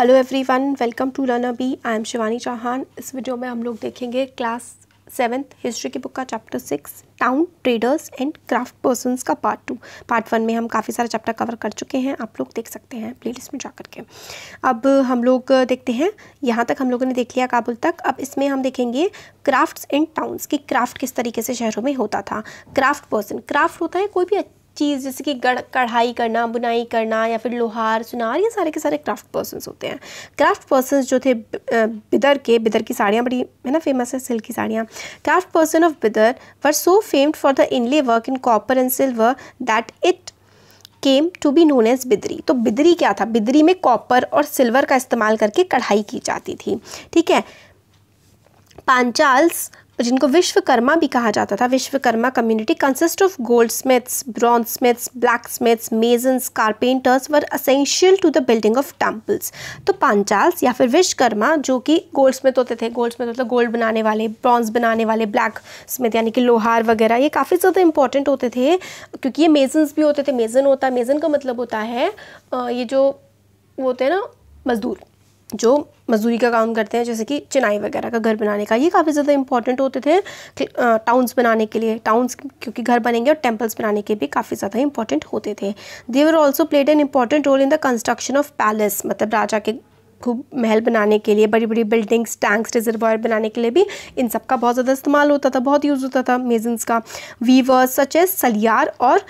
Hello everyone welcome to learner B I am Shivani Chauhan इस video में हम लोग देखेंगे क्लास सेवन्थ हिस्ट्री की बुक का chapter six town traders and craft person का पार्ट टू पार्ट वन में हम काफ़ी सारे चैप्टर कवर कर चुके हैं आप लोग देख सकते हैं प्ले लिस्ट में जा के अब हम लोग देखते हैं यहाँ तक हम लोगों ने देख लिया काबुल तक अब इसमें हम देखेंगे क्राफ्ट्स एंड टाउन्स कि क्राफ्ट किस तरीके से शहरों में होता था क्राफ्ट पर्सन क्राफ्ट होता है कोई भी चीज़ जैसे कि कढ़ाई करना बुनाई करना या फिर लोहार सुनार ये सारे के सारे क्राफ्ट पर्सनस होते हैं क्राफ्ट पर्सन जो थे बिदर के बिदर की साड़ियाँ बड़ी है ना फेमस है सिल्क की साड़ियाँ craft person of Bidar were so famed for the inlay work in copper and silver that it came to be known as Bidri तो बिदरी क्या था बिदरी में कॉपर और सिल्वर का इस्तेमाल करके कढ़ाई की जाती थी ठीक है पांचाल्स जिनको विश्वकर्मा भी कहा जाता था Vishwakarma community consist of goldsmiths bronze smiths blacksmiths masons carpenters were essential to the building of temples तो पांचाल्स या फिर विश्वकर्मा जो कि गोल्ड स्मिथ होते थे गोल्ड स्मिथ मतलब गोल्ड बनाने वाले ब्रॉन्ज बनाने वाले ब्लैक स्मिथ यानी कि लोहार वगैरह ये काफ़ी ज़्यादा इंपॉर्टेंट होते थे क्योंकि ये मेजन्स भी होते थे मेजन होता है मेजन का मतलब होता है ये जो वो होते हैं ना मज़दूर जो मजदूरी का काम करते हैं जैसे कि चिनाई वगैरह का घर बनाने का ये काफ़ी ज़्यादा इंपॉर्टेंट होते थे टाउन्स बनाने के लिए टाउन्स क्योंकि घर बनेंगे और टेम्पल्स बनाने के भी काफ़ी ज़्यादा इंपॉर्टेंट होते थे they also played an important role in the construction of palace मतलब राजा के खूब महल बनाने के लिए बड़ी बड़ी बिल्डिंग्स टैंक्स रिजर्वायर बनाने के लिए भी इन सब का बहुत ज़्यादा इस्तेमाल होता था बहुत यूज़ होता था मेजन्स का वीवर्स सच एज सलियार और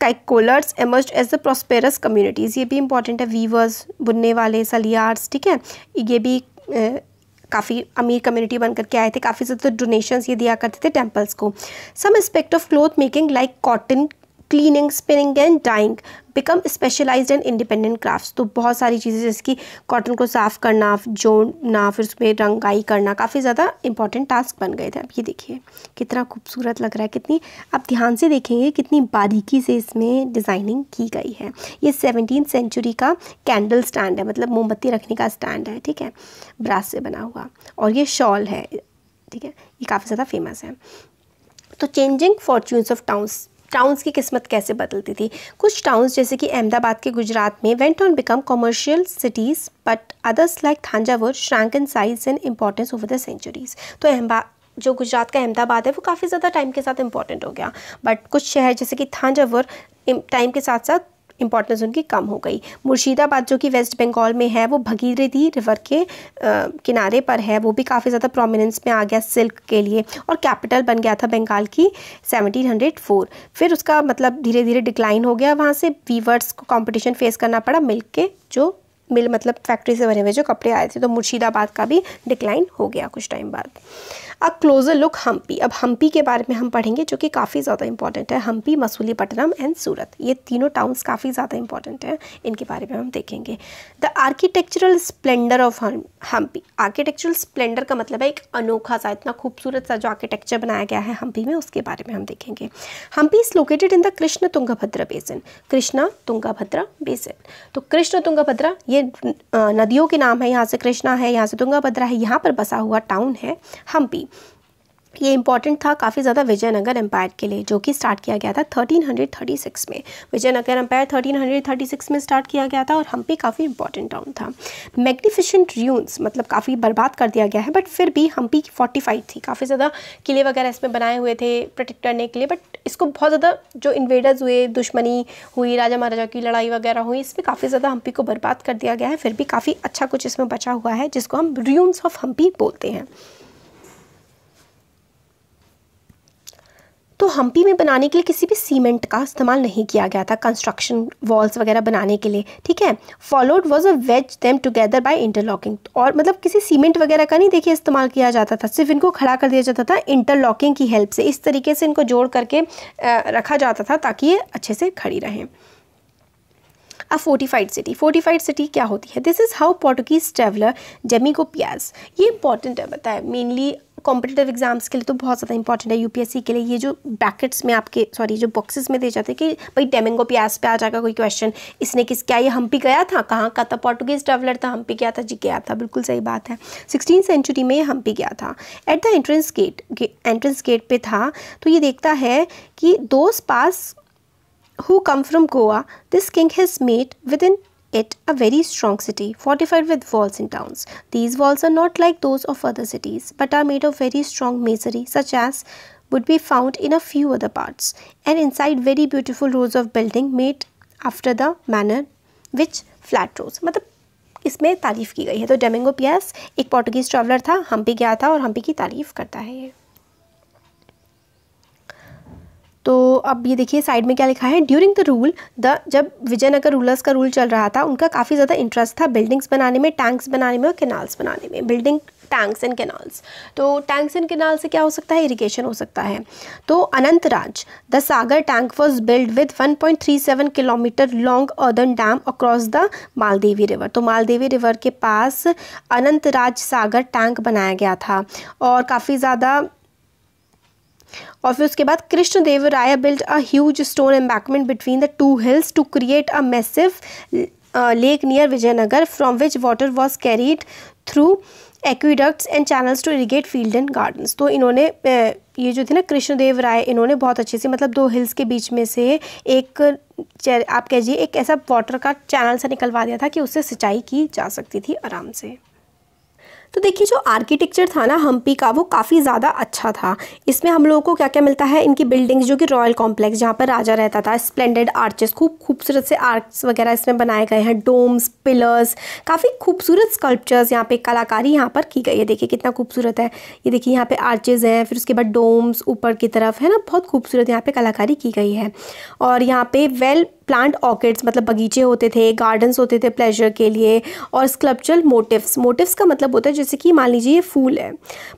Kaikkolars emerge as the prosperous communities ये भी इंपॉर्टेंट है वीवर्स बुनने वाले सलियार्स ठीक है ये भी काफ़ी अमीर कम्युनिटी बनकर के आए थे काफ़ी ज़्यादा डोनेशंस ये दिया करते थे टेम्पल्स को some aspect of cloth making like cotton cleaning spinning and dyeing become specialised and independent crafts तो बहुत सारी चीज़ें जैसे कि कॉटन को साफ़ करना जोड़ना फिर उसमें रंगाई करना काफ़ी ज़्यादा इंपॉर्टेंट टास्क बन गए थे अब ये देखिए कितना खूबसूरत लग रहा है कितनी आप ध्यान से देखेंगे कितनी बारीकी से इसमें डिज़ाइनिंग की गई है ये सेवनटीन सेंचुरी का कैंडल स्टैंड है मतलब मोमबत्ती रखने का स्टैंड है ठीक है ब्रास से बना हुआ और ये शॉल है ठीक है ये काफ़ी ज़्यादा फेमस है तो changing fortunes of towns towns की किस्मत कैसे बदलती थी कुछ टाउन्स जैसे कि अहमदाबाद के गुजरात में went on become commercial cities but others like Thanjavur shrank in size and importance over the centuries तो अहमदा जो गुजरात का अहमदाबाद है वो काफ़ी ज़्यादा टाइम के साथ इम्पॉर्टेंट हो गया बट कुछ शहर जैसे कि थानजावर टाइम के साथ साथ इंपॉर्टेंस उनकी कम हो गई मुर्शिदाबाद जो कि वेस्ट बंगाल में है वो भगीरथी रिवर के आ, किनारे पर है वो भी काफ़ी ज़्यादा प्रोमिनेंस में आ गया सिल्क के लिए और कैपिटल बन गया था बंगाल की 1704 फिर उसका मतलब धीरे धीरे डिक्लाइन हो गया वहाँ से वीवर्स को कंपटीशन फेस करना पड़ा मिल्क के जो मिल मतलब फैक्ट्री से बने हुए जो कपड़े आए थे तो मुर्शिदाबाद का भी डिक्लाइन हो गया कुछ टाइम बाद अ क्लोजर लुक हम्पी अब हम्पी के बारे में हम पढ़ेंगे जो कि काफ़ी ज़्यादा इंपॉर्टेंट है हम्पी मसूली पटनम एंड सूरत ये तीनों टाउन्स काफ़ी ज़्यादा इंपॉर्टेंट हैं इनके बारे में हम देखेंगे the architectural splendour of Hampi architectural splendour का मतलब है एक अनोखा सा इतना खूबसूरत सा जो आर्किटेक्चर बनाया गया है हम्पी में उसके बारे में हम देखेंगे Hampi is located in the Krishna Tungabhadra basin Krishna तुंगाभद्रा बेसन तो कृष्ण तुंगाभद्रा ये नदियों के नाम है यहाँ से कृष्णा है यहाँ से तुंगाभद्रा है यहाँ पर बसा हुआ टाउन है हम्पी ये इंपॉर्टेंट था काफ़ी ज़्यादा विजयनगर एम्पायर के लिए जो कि स्टार्ट किया गया था 1336 में विजयनगर एम्पायर 1336 में स्टार्ट किया गया था और हम्पी काफ़ी इंपॉर्टेंट टाउन था मैग्निफिशेंट र्यून्स मतलब काफ़ी बर्बाद कर दिया गया है बट फिर भी हम्पी पी फोर्टिफाइड थी काफ़ी ज़्यादा किले वगैरह इसमें बनाए हुए थे प्रोटेक्ट करने के लिए बट इसको बहुत ज़्यादा जो इन्वेडर्स हुए दुश्मनी हुई राजा महाराजा की लड़ाई वगैरह हुई इसमें काफ़ी ज़्यादा हम्पी को बर्बाद कर दिया गया है फिर भी काफ़ी अच्छा कुछ इसमें बचा हुआ है जिसको हम र्यून्स ऑफ हम्पी बोलते हैं तो हम्पी में बनाने के लिए किसी भी सीमेंट का इस्तेमाल नहीं किया गया था कंस्ट्रक्शन वॉल्स वगैरह बनाने के लिए ठीक है followed was a wedge them together by interlocking और मतलब किसी सीमेंट वगैरह का नहीं देखिए इस्तेमाल किया जाता था सिर्फ इनको खड़ा कर दिया जाता था इंटरलॉकिंग की हेल्प से इस तरीके से इनको जोड़ करके रखा जाता था ताकि ये अच्छे से खड़ी रहें a fortified city fortified city क्या होती है this is how Portuguese traveller Domingo Paes ये इंपॉर्टेंट है बताया मेनली कॉम्पिटेटिव एग्जाम्स के लिए तो बहुत ज़्यादा इंपॉर्टेंट है यूपीएससी के लिए ये जो ब्रैकेट्स में आपके सॉरी जो बॉक्सेस में दे जाते हैं कि भाई डेमेंगो प्यास पे आ जाएगा कोई क्वेश्चन इसने किस क्या ये हम्पी गया था कहाँ का था पोर्टुगीज ट्रेवलर था हम्पी गया था जी गया था बिल्कुल सही बात है सिक्सटीन सेंचुरी में ये हम्पी गया था at the entrance gate entrance gate पर था तो ये देखता है कि दोस्त पास who come from Goa, this king has made within it a very strong city, fortified with walls and towns. These walls are not like those of other cities, but are made of very strong masonry, such as would be found in a few other parts, and inside very beautiful rows of building made after the manner which flat rows. मतलब इसमें तारीफ़ की गई है तो Domingo पियास एक Portuguese traveller था हम्पी गया था और हम्पी की तारीफ़ करता है ये तो अब ये देखिए साइड में क्या लिखा है ड्यूरिंग द रूल द जब विजयनगर रूलर्स का रूल चल रहा था उनका काफ़ी ज़्यादा इंटरेस्ट था बिल्डिंग्स बनाने में टैंक्स बनाने में और कैनाल्स बनाने में बिल्डिंग टैंक्स एंड कैनाल्स तो टैंक्स एंड कैनाल से क्या हो सकता है इरिगेशन हो सकता है तो Anantaraja Sagar tank was built with 1.37 kilometre long earthen dam across the Maladevi river तो मालदेवी रिवर के पास अनंत राज सागर टैंक बनाया गया था और काफ़ी ज़्यादा और फिर उसके बाद Krishna Deva Raya built a huge stone embankment between the two hills to create a massive lake near Vijayanagar from which water was carried through aqueducts and channels to irrigate field and gardens तो इन्होंने uh, ये जो थे ना कृष्णदेव राय इन्होंने बहुत अच्छे से मतलब दो हिल्स के बीच में से एक आप कहिए एक ऐसा वाटर का चैनल सा निकलवा दिया था कि उससे सिंचाई की जा सकती थी आराम से तो देखिए जो आर्किटेक्चर था ना हम्पी का वो काफ़ी ज़्यादा अच्छा था इसमें हम लोगों को क्या क्या मिलता है इनकी बिल्डिंग्स जो कि रॉयल कॉम्प्लेक्स जहाँ पर राजा रहता था स्प्लेंडेड आर्चेस खूब खूबसूरत से आर्ट्स वगैरह इसमें बनाए गए हैं डोम्स पिलर्स काफ़ी खूबसूरत स्कल्पचर्स यहाँ पर कलाकारी यहाँ पर की गई है देखिए कितना खूबसूरत है ये देखिए यहाँ पर आर्चेज़ हैं फिर उसके बाद डोम्स ऊपर की तरफ है ना बहुत खूबसूरत यहाँ पर कलाकारी की गई है और यहाँ पर वेल प्लांट ऑर्किड्स मतलब बगीचे होते थे गार्डन्स होते थे प्लेजर के लिए और स्कल्पचरल मोटिव्स मोटिव्स का मतलब होता है जैसे कि मान लीजिए ये फूल है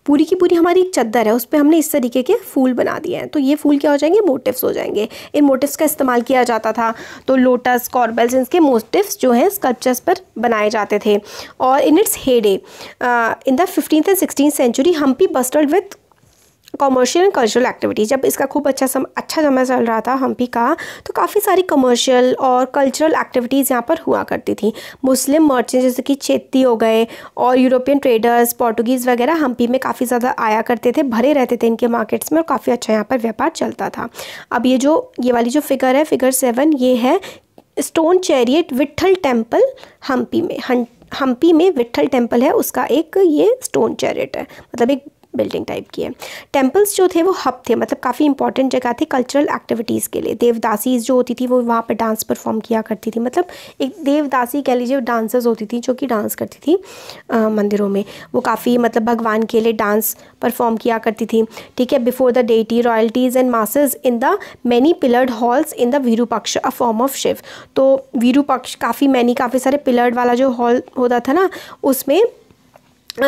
पूरी की पूरी हमारी एक चद्दर है उस पर हमने इस तरीके के फूल बना दिए हैं तो ये फूल क्या हो जाएंगे मोटिव्स हो जाएंगे इन मोटिव्स का इस्तेमाल किया जाता था तो लोटस कॉर्बल्स इनके मोटिवस जो हैं स्कल्पचर्स पर बनाए जाते थे और in its heyday in the fifteen and sixteen century Hampi bustled with commercial and cultural activity जब इसका खूब अच्छा सम अच्छा समय चल रहा था हम्पी का तो काफ़ी सारी कमर्शियल और कल्चरल एक्टिविटीज़ यहाँ पर हुआ करती थी मुस्लिम मर्चेंट जैसे कि चेती हो गए और यूरोपियन ट्रेडर्स पोर्टुगीज़ वगैरह हम्पी में काफ़ी ज़्यादा आया करते थे भरे रहते थे इनके मार्केट्स में और काफ़ी अच्छा यहाँ पर व्यापार चलता था अब ये जो ये वाली जो फिगर है फिगर सेवन ये है stone chariot Vitthal temple Hampi में हम्पी में विट्ठल टेम्पल है उसका एक ये स्टोन चैरियट है मतलब एक बिल्डिंग टाइप की है टेम्पल्स जो थे वो हब थे मतलब काफ़ी इंपॉर्टेंट जगह थे कल्चरल एक्टिविटीज़ के लिए देवदासी जो होती थी वो वहाँ पर डांस परफॉर्म किया करती थी मतलब एक देवदासी कह लीजिए डांसर्स होती थी जो कि डांस करती थी आ, मंदिरों में वो काफ़ी मतलब भगवान के लिए डांस परफॉर्म किया करती थी ठीक है before the deity royalties and masses in the many pillared halls in the Virupaksha a form of Shiva तो वीरूपक्ष काफ़ी मैनी काफ़ी सारे पिलर्ड वाला जो हॉल होता था ना उसमें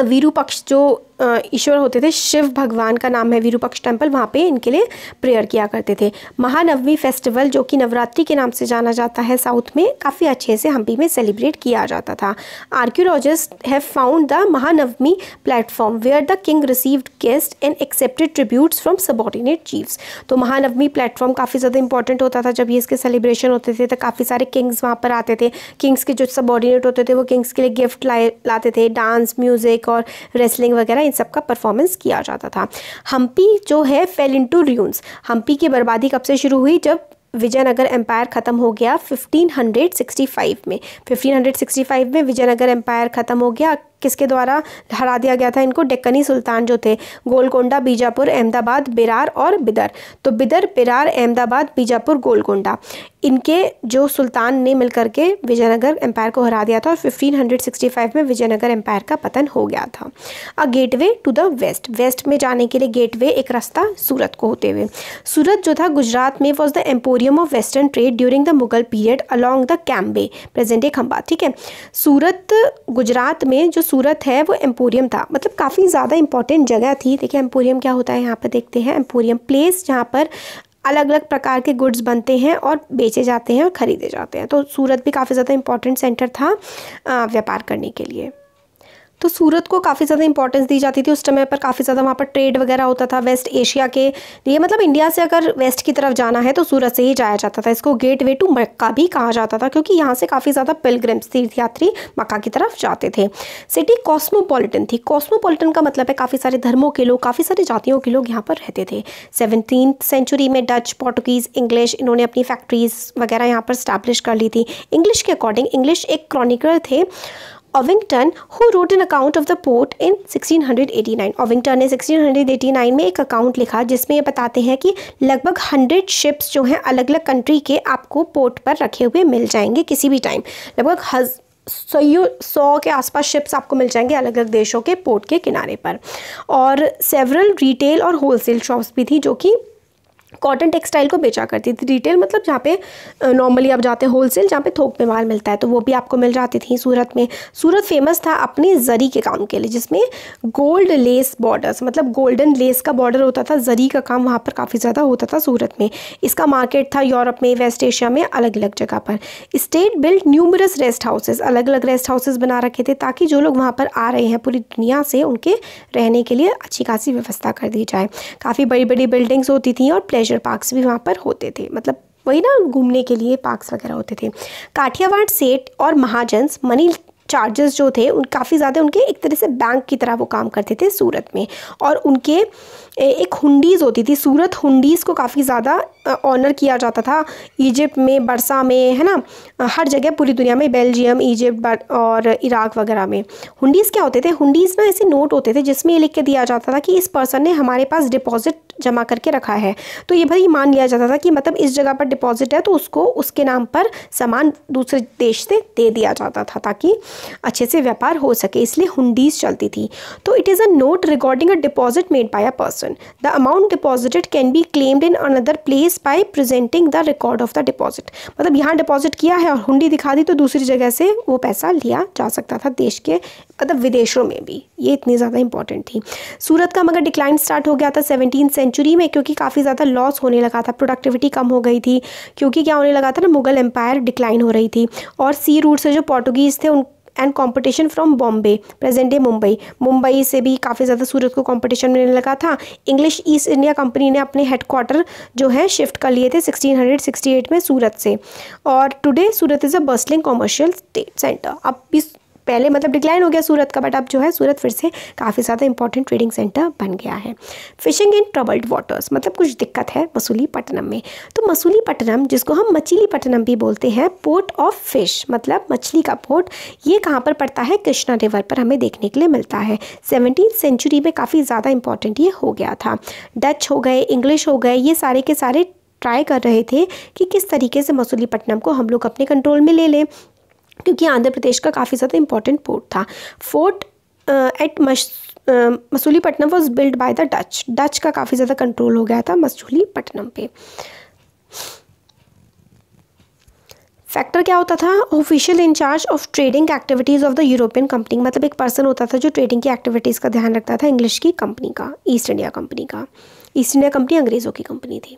वीरू पक्ष जो ईश्वर होते थे शिव भगवान का नाम है विरूपक्ष टेम्पल वहाँ पे इनके लिए प्रेयर किया करते थे महानवमी फेस्टिवल जो कि नवरात्रि के नाम से जाना जाता है साउथ में काफ़ी अच्छे से हम्पी में सेलिब्रेट किया जाता था archaeologist have found the Mahanavami platform where the king received guest and accepted tributes from subordinate chiefs तो महानवमी प्लेटफॉर्म काफ़ी ज़्यादा इंपॉर्टेंट होता था जब ये इसके सेलिब्रेशन होते थे तो काफ़ी सारे किंग्स वहाँ पर आते थे किंग्स के जो सबॉर्डिनेट होते थे वो किंग्स के लिए गिफ्ट लाए लाते थे डांस म्यूज़िक और रेसलिंग वगैरह इन सब का परफॉर्मेंस किया जाता था हम्पी जो है fell into ruins Hampi की बर्बादी कब से शुरू हुई जब विजयनगर एम्पायर ख़त्म हो गया 1565 में 1565 में विजयनगर एम्पायर ख़त्म हो गया किसके द्वारा हरा दिया गया था इनको डेक्कनी सुल्तान जो थे गोलकोंडा बीजापुर अहमदाबाद बिरार और बिदर तो बिदर बिरार अहमदाबाद बीजापुर गोलकोंडा इनके जो सुल्तान ने मिलकर के विजयनगर एम्पायर को हरा दिया था और 1565 में विजयनगर एम्पायर का पतन हो गया था a gateway to the west west में जाने के लिए गेटवे एक रास्ता सूरत को होते हुए सूरत जो था गुजरात में was the emporium of western trade during the Mughal period along the Cambay present a Khambat ठीक है सूरत गुजरात में जो सूरत है वो एम्पोरियम था मतलब काफ़ी ज़्यादा इंपॉर्टेंट जगह थी देखिए एम्पोरियम क्या होता है यहाँ पर देखते हैं एम्पोरियम प्लेस जहाँ पर अलग अलग प्रकार के गुड्स बनते हैं और बेचे जाते हैं और ख़रीदे जाते हैं तो सूरत भी काफ़ी ज़्यादा इम्पॉर्टेंट सेंटर था व्यापार करने के लिए तो सूरत को काफ़ी ज़्यादा इंपॉर्टेंस दी जाती थी उस समय पर काफ़ी ज़्यादा वहाँ पर ट्रेड वगैरह होता था वेस्ट एशिया के लिए मतलब इंडिया से अगर वेस्ट की तरफ जाना है तो सूरत से ही जाया जाता था इसको गेट वे टू मक्का भी कहा जाता था क्योंकि यहाँ से काफ़ी ज़्यादा पिलग्रम्स तीर्थयात्री मक्का की तरफ जाते थे सिटी कॉस्मोपोलिटन थी कॉस्मोपोलिटन का मतलब है काफ़ी सारे धर्मों के लोग काफ़ी सारी जातियों के लोग यहाँ पर रहते थे सेवनटीन सेंचुरी में डच पोर्टुगीज़ इंग्लिश इन्होंने अपनी फैक्ट्रीज़ वगैरह यहाँ पर स्टैब्लिश कर ली थी इंग्लिश के अकॉर्डिंग इंग्लिश एक क्रॉनिकल थे Ovington who wrote an account of the port in 1689 Ovington ने 1689 में एक अकाउंट लिखा जिसमें ये बताते हैं कि लगभग 100 शिप्स जो हैं अलग अलग कंट्री के आपको पोर्ट पर रखे हुए मिल जाएंगे किसी भी टाइम लगभग हज सौ सौ के आसपास शिप्स आपको मिल जाएंगे अलग अलग देशों के पोर्ट के किनारे पर और सेवरल रिटेल और होलसेल शॉप्स भी थी जो कि कॉटन टेक्सटाइल को बेचा करती थी रिटेल मतलब जहाँ पे नॉर्मली आप जाते हैं होलसेल जहाँ पे थोक में माल मिलता है तो वो भी आपको मिल जाती थी सूरत में सूरत फेमस था अपने ज़री के काम के लिए जिसमें गोल्ड लेस बॉर्डर्स मतलब गोल्डन लेस का बॉर्डर होता था ज़री का काम वहाँ पर काफ़ी ज़्यादा होता था सूरत में इसका मार्केट था यूरोप में वेस्ट एशिया में अलग अलग जगह पर state built numerous rest houses अलग अलग रेस्ट हाउसेज बना रखे थे ताकि जो लोग वहाँ पर आ रहे हैं पूरी दुनिया से उनके रहने के लिए अच्छी खासी व्यवस्था कर दी जाए काफ़ी बड़ी बड़ी बिल्डिंग्स होती थी और प्लेस प्लेजर पार्क्स भी वहाँ पर होते थे मतलब वही ना घूमने के लिए पार्क्स वगैरह होते थे काठियावाड़ सेठ और महाजन्स मनी चार्जेस जो थे उन काफ़ी ज़्यादा उनके एक तरह से बैंक की तरह वो काम करते थे सूरत में और उनके एक हुंडीज़ होती थी सूरत हुंडीज़ को काफ़ी ज़्यादा ऑनर किया जाता था इजिप्ट में बरसा में है ना हर जगह पूरी दुनिया में बेल्जियम इजिप्ट और इराक वगैरह में हुंडीज़ क्या होते थे हुंडीज़ ना ऐसे नोट होते थे जिसमें ये लिख के दिया जाता था कि इस पर्सन ने हमारे पास डिपॉजिट जमा करके रखा है तो ये भाई मान लिया जाता था कि मतलब इस जगह पर डिपॉजिट है तो उसको उसके नाम पर सामान दूसरे देश से दे दिया जाता था ताकि अच्छे से व्यापार हो सके इसलिए हुंडीज चलती थी तो it is a note regarding a deposit made by a person the amount deposited can be claimed in another place by presenting the record of the deposit मतलब यहाँ डिपॉजिट किया है और हुंडी दिखा दी तो दूसरी जगह से वो पैसा लिया जा सकता था देश के मतलब विदेशों में भी ये इतनी ज़्यादा इंपॉर्टेंट थी सूरत का मगर डिक्लाइन स्टार्ट हो गया था सेवनटीन सेंचुरी में क्योंकि काफ़ी ज़्यादा लॉस होने लगा था प्रोडक्टिविटी कम हो गई थी क्योंकि क्या होने लगा था ना मुगल एम्पायर डिक्लाइन हो रही थी और सी रूट से जो पोर्टुगीज़ थे उन and competition from Bombay present day Mumbai Mumbai से भी काफ़ी ज़्यादा सूरत को कॉम्पिटिशन मिलने लगा था इंग्लिश ईस्ट इंडिया कंपनी ने अपने हेडक्वार्टर जो है शिफ्ट कर लिए थे सिक्सटीन में सूरत से और today Surat is a bustling commercial state centre अब इस पहले मतलब डिक्लाइन हो गया सूरत का बट अब जो है सूरत फिर से काफ़ी ज़्यादा इंपॉर्टेंट ट्रेडिंग सेंटर बन गया है फिशिंग इन ट्रबल्ड वाटर्स मतलब कुछ दिक्कत है मसूलीपट्टनम में तो मसूलीपट्टनम जिसको हम मछलीपट्टनम भी बोलते हैं पोर्ट ऑफ फिश मतलब मछली का पोर्ट ये कहाँ पर पड़ता है कृष्णा रिवर पर हमें देखने के लिए मिलता है सेवनटीन सेंचुरी में काफ़ी ज़्यादा इंपॉर्टेंट ये हो गया था डच हो गए इंग्लिश हो गए ये सारे के सारे ट्राई कर रहे थे कि किस तरीके से मसूलीपट्टनम को हम लोग अपने कंट्रोल में ले लें क्योंकि आंध्र प्रदेश का काफ़ी ज़्यादा इंपॉर्टेंट पोर्ट था fort at Masulipatnam was built by the Dutch Dutch का काफ़ी ज़्यादा कंट्रोल हो गया था मसूलीपट्टनम पे फैक्टर क्या होता था official in-charge of trading activities of the European company मतलब एक पर्सन होता था जो ट्रेडिंग की एक्टिविटीज़ का ध्यान रखता था इंग्लिश की कंपनी का ईस्ट इंडिया कंपनी का ईस्ट इंडिया कंपनी अंग्रेज़ों की कंपनी थी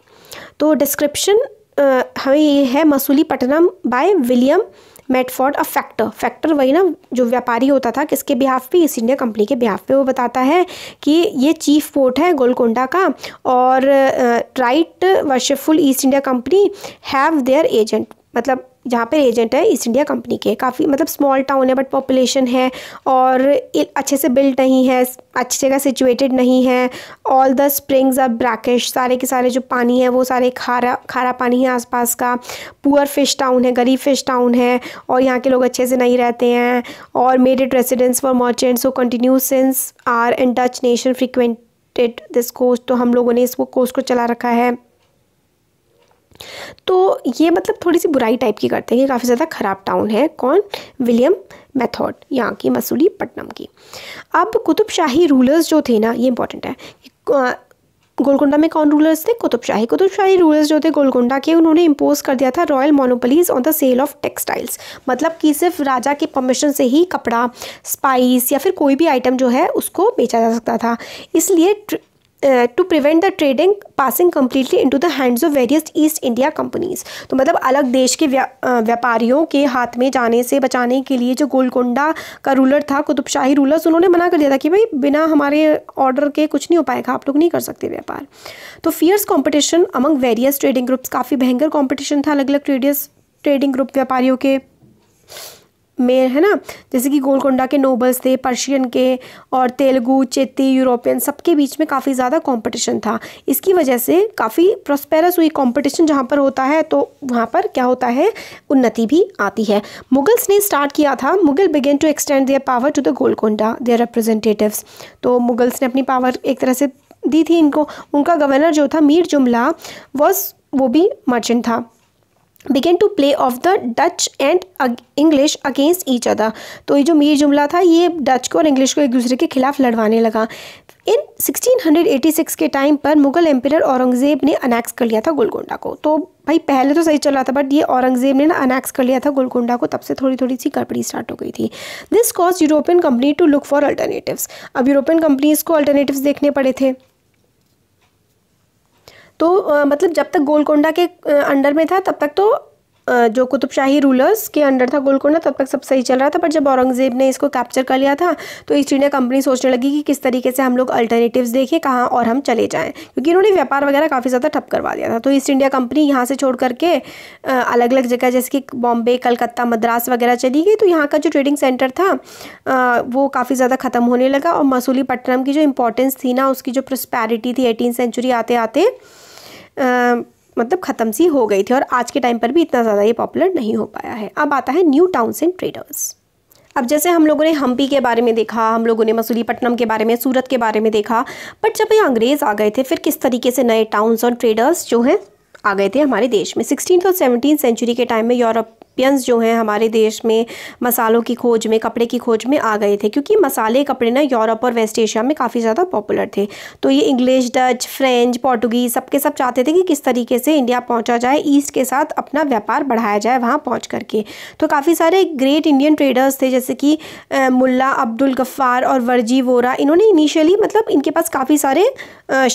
तो डिस्क्रिप्शन हमें ये है Masulipatnam by William Methwold a factor factor वही ना जो व्यापारी होता था किसके बिहाफ पे ईस्ट इंडिया कंपनी के बिहाफ पे वो बताता है कि ये चीफ पोर्ट है गोलकोंडा का और right worshipful East India company have their agent मतलब जहाँ पर एजेंट है ईस्ट इंडिया कंपनी के काफ़ी मतलब स्मॉल टाउन है बट पॉपुलेशन है और अच्छे से बिल्ड नहीं है अच्छी जगह सिचुएटेड नहीं है all the springs are brackish सारे के सारे जो पानी है वो सारे खारा खारा पानी है आसपास का पुअर फिश टाउन है गरीब फिश टाउन है और यहाँ के लोग अच्छे से नहीं रहते हैं और it residents for merchants who continue since are and Dutch nation frequented this coast तो हम लोगों ने इस कोस्ट को चला रखा है तो ये मतलब थोड़ी सी बुराई टाइप की करते हैं ये काफ़ी ज़्यादा ख़राब टाउन है कौन विलियम मैथॉड यहाँ की मसूली पट्टनम की अब कुतुबशाही रूलर्स जो थे ना ये इंपॉर्टेंट है गोलकुंडा में कौन रूलर्स थे कुतुबशाही कुतुबशाही रूलर्स जो थे गोलकुंडा के उन्होंने इम्पोज कर दिया था royal monopolies on the sale of textiles मतलब कि सिर्फ राजा के परमिशन से ही कपड़ा स्पाइस या फिर कोई भी आइटम जो है उसको बेचा जा सकता था इसलिए to prevent the trading passing completely completely into the hands of various east india companies तो मतलब अलग देश के uh, व्यापारियों के हाथ में जाने से बचाने के लिए जो गोलकोंडा का रूलर था कुतुबशाही रूलर्स उन्होंने मना कर दिया था कि भाई बिना हमारे ऑर्डर के कुछ नहीं हो पाएगा आप लोग नहीं कर सकते व्यापार तो fierce competition among various trading groups काफ़ी भयंकर कॉम्पिटिशन था अलग अलग ट्रेडियस ट्रेडिंग ग्रुप व्यापारियों के में है ना जैसे कि गोलकोंडा के नोबल्स थे पर्शियन के और तेलुगु चेती यूरोपियन सबके बीच में काफ़ी ज़्यादा कंपटीशन था इसकी वजह से काफ़ी प्रोस्पेरस हुई कंपटीशन जहाँ पर होता है तो वहाँ पर क्या होता है उन्नति भी आती है मुगल्स ने स्टार्ट किया था Mughal began to extend their power to the Golconda their representatives तो मुगल्स ने अपनी पावर एक तरह से दी थी इनको उनका गवर्नर जो था मीर जुमला वॉज वो भी मर्चेंट था began to play off the Dutch and English against each other तो ये जो मीर जुमला था ये डच को और इंग्लिश को एक दूसरे के खिलाफ लड़वाने लगा इन 1686 के टाइम पर मुगल एम्पियर औरंगज़ेब ने अनैक्स कर लिया था गोलकोंडा को तो भाई पहले तो सही चल रहा था बट ये औरंगज़ेब ने ना अनैक्स कर लिया था गोलकोंडा को तब से थोड़ी थोड़ी सी गड़बड़ी स्टार्ट हो गई थी this cause European company to look for alternatives अब यूरोपियन कंपनीज़ को अल्टरनेटिव्स देखने पड़े थे तो आ, मतलब जब तक गोलकोंडा के अंडर में था तब तक तो आ, जो कुतुबशाही रूलर्स के अंडर था गोलकोंडा तब तक सब सही चल रहा था पर जब औरंगज़ेब ने इसको कैप्चर कर लिया था तो ईस्ट इंडिया कंपनी सोचने लगी कि किस तरीके से हम लोग अल्टरनेटिव्स देखें कहाँ और हम चले जाएँ क्योंकि इन्होंने व्यापार वगैरह काफ़ी ज़्यादा ठप करवा दिया था तो ईस्ट इंडिया कंपनी यहाँ से छोड़ करके अलग अलग जगह जैसे कि बॉम्बे कलकत्ता मद्रास वगैरह चली गई तो यहाँ का जो ट्रेडिंग सेंटर था वो काफ़ी ज़्यादा ख़त्म होने लगा और मसूलीपट्टनम की जो इंपॉर्टेंस थी ना उसकी जो प्रस्पैरिटी थी एटीन सेंचुरी आते आते आ, मतलब ख़त्म सी हो गई थी और आज के टाइम पर भी इतना ज़्यादा ये पॉपुलर नहीं हो पाया है अब आता है न्यू टाउन्स एंड ट्रेडर्स अब जैसे हम लोगों ने हम्पी के बारे में देखा हम लोगों ने मसूलीपट्टनम के बारे में सूरत के बारे में देखा बट जब ये अंग्रेज़ आ गए थे फिर किस तरीके से नए टाउन्स और ट्रेडर्स जो हैं आ गए थे हमारे देश में सिक्सटीन और सेवनटीन सेंचुरी के टाइम में यूरोप यूरोपियंस जो हैं हमारे देश में मसालों की खोज में कपड़े की खोज में आ गए थे क्योंकि मसाले कपड़े ना यूरोप और वेस्ट एशिया में काफ़ी ज़्यादा पॉपुलर थे तो ये इंग्लिश डच फ्रेंच पोर्टुगीज़ सबके सब चाहते थे कि किस तरीके से इंडिया पहुँचा जाए ईस्ट के साथ अपना व्यापार बढ़ाया जाए वहाँ पहुँच करके तो काफ़ी सारे ग्रेट इंडियन ट्रेडर्स थे जैसे कि मुला अब्दुल गफ्फार और वर्जी वोरा इन्होंने इनिशियली मतलब इनके पास काफ़ी सारे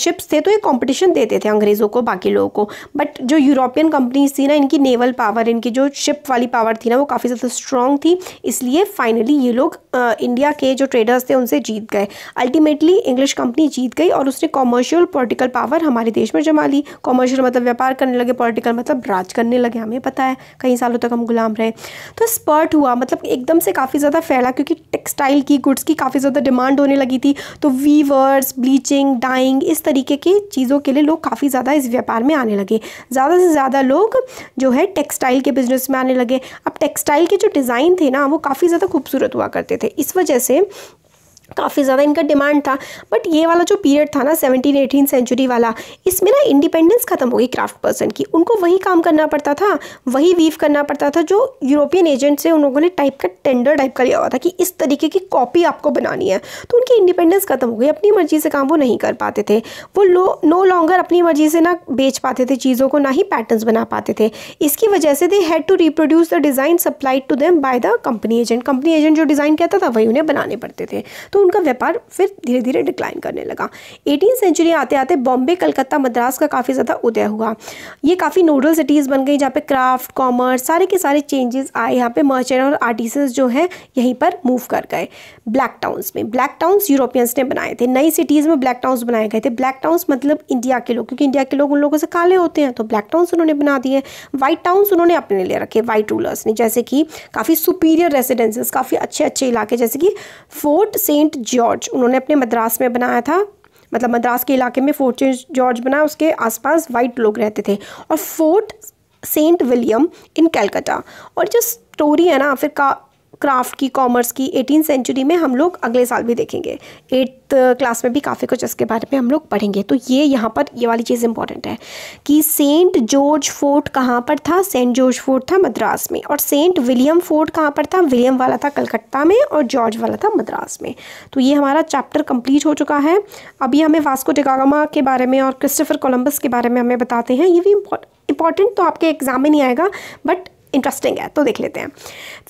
शिप्स थे तो ये कंपटीशन देते थे अंग्रेज़ों को बाकी लोगों को बट जो यूरोपियन कंपनीज थी ना इनकी नेवल पावर इनकी जो शिप वाली पावर थी ना वो काफ़ी ज़्यादा स्ट्रॉन्ग थी इसलिए फाइनली ये लोग इंडिया के जो ट्रेडर्स थे उनसे जीत गए अल्टीमेटली इंग्लिश कंपनी जीत गई और उसने कॉमर्शियल पॉलिटिकल पावर हमारे देश में जमा ली कॉमर्शियल मतलब व्यापार करने लगे पॉलिटिकल मतलब राज करने लगे हमें पता है कई सालों तक हम गुलाम रहे तो स्पर्ट हुआ मतलब एकदम से काफ़ी ज़्यादा फैला क्योंकि टेक्सटाइल की गुड्स की काफ़ी ज़्यादा डिमांड होने लगी थी तो वीवर्स ब्लीचिंग डाइंग इस तरीके की चीज़ों के लिए लोग काफ़ी ज़्यादा इस व्यापार में आने लगे ज़्यादा से ज़्यादा लोग जो है टेक्सटाइल के बिजनेस में आने लगे लगे अब टेक्सटाइल के जो डिज़ाइन थे ना वो काफ़ी ज़्यादा खूबसूरत हुआ करते थे इस वजह से काफ़ी ज़्यादा इनका डिमांड था बट ये वाला जो पीरियड था ना सेवनटीन एटीन सेंचुरी वाला इसमें ना इंडिपेंडेंस खत्म हो गई क्राफ्ट पर्सन की उनको वही काम करना पड़ता था वही वीव करना पड़ता था जो यूरोपियन एजेंट से उन लोगों ने टाइप का टेंडर टाइप का लिया हुआ था कि इस तरीके की कॉपी आपको बनानी है तो उनकी इंडिपेंडेंस खत्म हो गई अपनी मर्जी से काम वो नहीं कर पाते थे वो लो नो लॉन्गर अपनी मर्जी से ना बेच पाते थे चीज़ों को ना ही पैटर्न बना पाते थे इसकी वजह से they had to reproduce the design supplied to them by the company agent company agent जो डिज़ाइन कहता था वही उन्हें बनाने पड़ते थे तो उनका व्यापार फिर धीरे धीरे डिक्लाइन करने लगा एटीन सेंचुरी आते आते बॉम्बे कलकत्ता मद्रास का काफ़ी ज़्यादा उदय हुआ ये काफ़ी नोडल सिटीज़ बन गई जहाँ पे क्राफ्ट कॉमर्स सारे के सारे चेंजेस आए यहाँ पे मर्चेंट और आर्टिस्ट जो हैं यहीं पर मूव कर गए ब्लैक टाउन्स में ब्लैक टाउन्स यूरोपियंस ने बनाए थे नई सिटीज़ में ब्लैक टाउन्स बनाए गए थे ब्लैक टाउन्स मतलब इंडिया के लोग क्योंकि इंडिया के लोग उन लोगों से काले होते हैं तो ब्लैक टाउन्स उन्होंने बना दिए वाइट टाउन्स उन्होंने अपने लिए रखे वाइट रूलर्स ने जैसे कि काफ़ी सुपीरियर रेसिडेंसेस काफ़ी अच्छे अच्छे इलाके जैसे कि फोर्ट सेंट सेंट जॉर्ज उन्होंने अपने मद्रास में बनाया था मतलब मद्रास के इलाके में फोर्ट जॉर्ज बना उसके आसपास वाइट लोग रहते थे और Fort St William in Calcutta और जो स्टोरी है ना फिर का क्राफ्ट की कॉमर्स की एटीन सेंचुरी में हम लोग अगले साल भी देखेंगे एट्थ क्लास uh, में भी काफ़ी कुछ इसके बारे में हम लोग पढ़ेंगे तो ये यहाँ पर ये वाली चीज़ इंपॉर्टेंट है कि सेंट जॉर्ज फोर्ट कहाँ पर था सेंट जॉर्ज फोर्ट था मद्रास में और सेंट विलियम फोर्ट कहाँ पर था विलियम वाला था कलकत्ता में और जॉर्ज वाला था मद्रास में तो ये हमारा चैप्टर कंप्लीट हो चुका है अभी हमें वास्को डिगामा के बारे में और क्रिस्टोफर कोलम्बस के बारे में हमें बताते हैं ये भी इंपॉर्टेंट तो आपके एग्ज़ाम में नहीं आएगा बट इंटरेस्टिंग है तो देख लेते हैं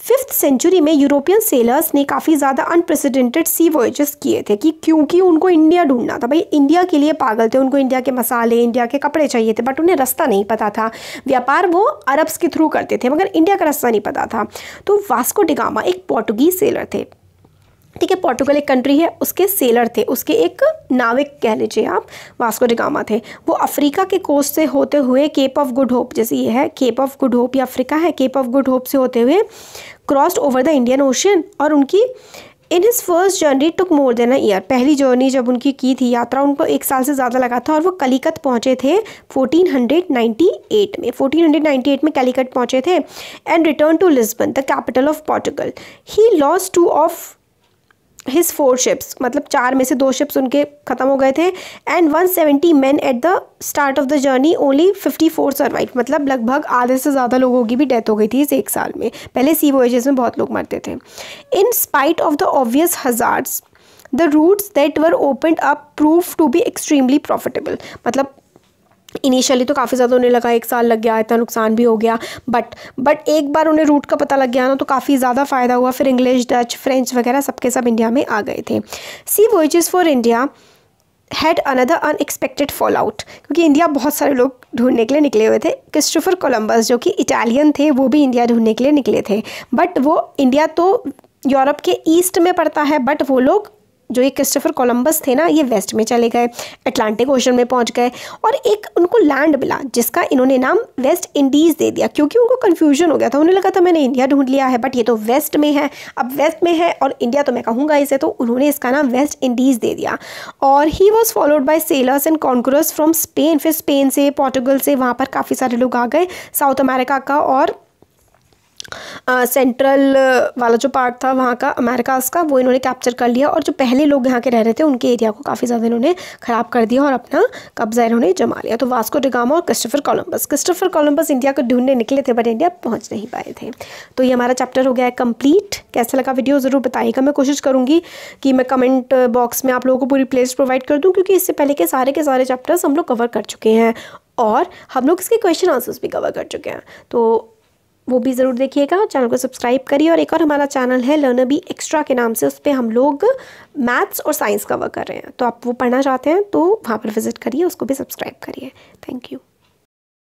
फिफ्थ सेंचुरी में यूरोपियन सेलर्स ने काफ़ी ज़्यादा अनप्रेसिडेंटेड सी वोजेस किए थे कि क्योंकि उनको इंडिया ढूंढना था भाई इंडिया के लिए पागल थे उनको इंडिया के मसाले इंडिया के कपड़े चाहिए थे बट उन्हें रास्ता नहीं पता था व्यापार वो अरब्स के थ्रू करते थे मगर इंडिया का रास्ता नहीं पता था तो वास्को डिगामा एक पोर्टुगीज सेलर थे ठीक है पोर्टुगल एक कंट्री है उसके सेलर थे उसके एक नाविक कह लीजिए आप वास्को डिगामा थे वो अफ्रीका के कोस्ट से होते हुए केप ऑफ गुड होप जैसे ये है केप ऑफ गुड होप या अफ्रीका है केप ऑफ गुड होप से होते हुए crossed over the Indian Ocean और उनकी in his first journey took more than a year पहली जर्नी जब उनकी की थी यात्रा उनको एक साल से ज़्यादा लगा था और वो कलिकत पहुँचे थे 1498 में 1498 में कलिकत पहुँचे थे and return to Lisbon the capital of Portugal he lost two of his four ships मतलब चार में से दो शिप्स उनके ख़त्म हो गए थे and one seventy man at the start of the journey only fifty four survive मतलब लगभग आधे से ज़्यादा लोगों की भी डेथ हो गई थी इस एक साल में पहले सी वोजेस में बहुत लोग मरते थे in spite of the obvious hazards the routes that were open up proved to be extremely profitable मतलब इनिशियली तो काफ़ी ज़्यादा उन्हें लगा एक साल लग गया इतना नुकसान भी हो गया बट बट एक बार उन्हें रूट का पता लग गया ना तो काफ़ी ज़्यादा फ़ायदा हुआ फिर इंग्लिश डच फ्रेंच वगैरह सबके सब इंडिया में आ गए थे sea voyage for India had another unexpected fall out क्योंकि इंडिया बहुत सारे लोग ढूंढने के लिए निकले हुए थे क्रिस्टोफर कोलम्बस जो कि इटालियन थे वो भी इंडिया ढूंढने के लिए निकले थे बट वो इंडिया तो यूरोप के ईस्ट में पड़ता है बट वो लोग जो ये क्रिस्टोफर कोलम्बस थे ना ये वेस्ट में चले गए अटलांटिक ओशन में पहुंच गए और एक उनको लैंड मिला जिसका इन्होंने नाम वेस्ट इंडीज़ दे दिया क्योंकि उनको कन्फ्यूजन हो गया था उन्हें लगा था मैंने इंडिया ढूंढ लिया है बट ये तो वेस्ट में है अब वेस्ट में है और इंडिया तो मैं कहूँगा इसे तो उन्होंने इसका नाम वेस्ट इंडीज़ दे दिया और he was followed by sailors and conquerors from Spain फिर स्पेन से पोर्टुगल से वहाँ पर काफ़ी सारे लोग आ गए साउथ अमेरिका का और सेंट्रल वाला जो पार्ट था वहाँ का अमेरिकाज़ का वो इन्होंने कैप्चर कर लिया और जो पहले लोग यहाँ के रह रहे थे उनके एरिया को काफ़ी ज़्यादा इन्होंने ख़राब कर दिया और अपना कब्जा इन्होंने जमा लिया तो वास्को डिगामा और Christopher Columbus Christopher Columbus India को ढूंढने निकले थे बट इंडिया पहुँच नहीं पाए थे तो ये हमारा चैप्टर हो गया है कम्प्लीट कैसा लगा वीडियो ज़रूर बताइएगा मैं कोशिश करूँगी कि मैं कमेंट बॉक्स में आप लोगों को पूरी प्लेस प्रोवाइड कर दूँ क्योंकि इससे पहले के सारे के सारे चैप्टर्स हम लोग कवर कर चुके हैं और हम लोग इसके क्वेश्चन आंसर्स भी कवर कर चुके हैं तो वो भी ज़रूर देखिएगा और चैनल को सब्सक्राइब करिए और एक और हमारा चैनल है लर्नर बी एक्स्ट्रा के नाम से उस पर हम लोग मैथ्स और साइंस कवर कर रहे हैं तो आप वो पढ़ना चाहते हैं तो वहाँ पर विजिट करिए उसको भी सब्सक्राइब करिए थैंक यू